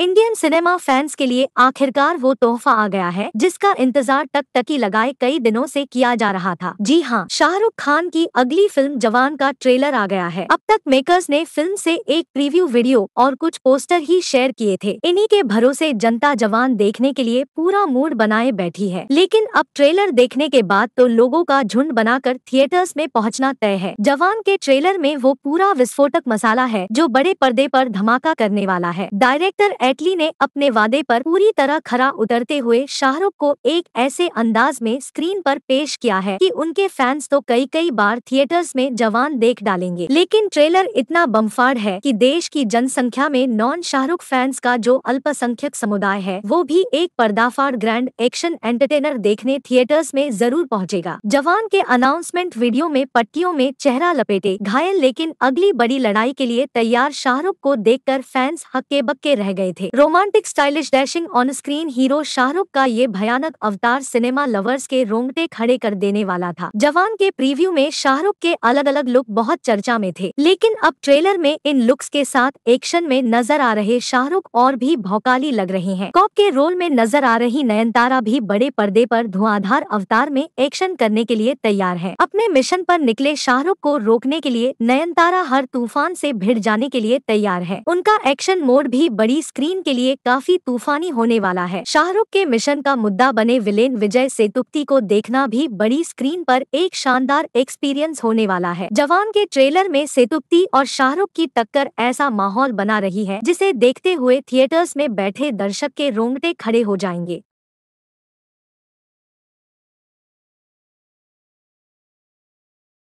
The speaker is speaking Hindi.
इंडियन सिनेमा फैंस के लिए आखिरकार वो तोहफा आ गया है जिसका इंतजार टक टकी लगाए कई दिनों से किया जा रहा था जी हाँ शाहरुख खान की अगली फिल्म जवान का ट्रेलर आ गया है अब तक मेकर्स ने फिल्म से एक प्रीव्यू वीडियो और कुछ पोस्टर ही शेयर किए थे इन्हीं के भरोसे जनता जवान देखने के लिए पूरा मूड बनाए बैठी है लेकिन अब ट्रेलर देखने के बाद तो लोगो का झुंड बनाकर थिएटर्स में पहुँचना तय है जवान के ट्रेलर में वो पूरा विस्फोटक मसाला है जो बड़े पर्दे आरोप धमाका करने वाला है डायरेक्टर एटली ने अपने वादे पर पूरी तरह खरा उतरते हुए शाहरुख को एक ऐसे अंदाज में स्क्रीन पर पेश किया है कि उनके फैंस तो कई कई बार थिएटर्स में जवान देख डालेंगे लेकिन ट्रेलर इतना बमफाड़ है कि देश की जनसंख्या में नॉन शाहरुख फैंस का जो अल्पसंख्यक समुदाय है वो भी एक पर्दाफाड़ ग्रैंड एक्शन एंटरटेनर देखने थिएटर्स में जरूर पहुँचेगा जवान के अनाउंसमेंट वीडियो में पट्टियों में चेहरा लपेटे घायल लेकिन अगली बड़ी लड़ाई के लिए तैयार शाहरुख को देख फैंस हक्के बक्के रह गए थे romantic stylish dashing on screen hero Shahrukh का ये भयानक अवतार सिनेमा लवर्स के रोंगटे खड़े कर देने वाला था जवान के प्रीव्यू में शाहरुख के अलग अलग लुक बहुत चर्चा में थे लेकिन अब ट्रेलर में इन लुक्स के साथ एक्शन में नजर आ रहे शाहरुख और भी भौकाली लग रहे हैं कॉप के रोल में नजर आ रही नयनतारा भी बड़े पर्दे पर धुआंधार अवतार में एक्शन करने के लिए तैयार है अपने मिशन पर निकले शाहरुख को रोकने के लिए नयनतारा हर तूफान से भिड़ जाने के लिए तैयार है उनका एक्शन मोड भी बड़ी स्क्रीन स्क्रीन के लिए काफी तूफानी होने वाला है शाहरुख के मिशन का मुद्दा बने विलेन विजय सेतुक्ति को देखना भी बड़ी स्क्रीन पर एक शानदार एक्सपीरियंस होने वाला है जवान के ट्रेलर में सेतुपति और शाहरुख की टक्कर ऐसा माहौल बना रही है जिसे देखते हुए थिएटर्स में बैठे दर्शक के रोंगटे खड़े हो जाएंगे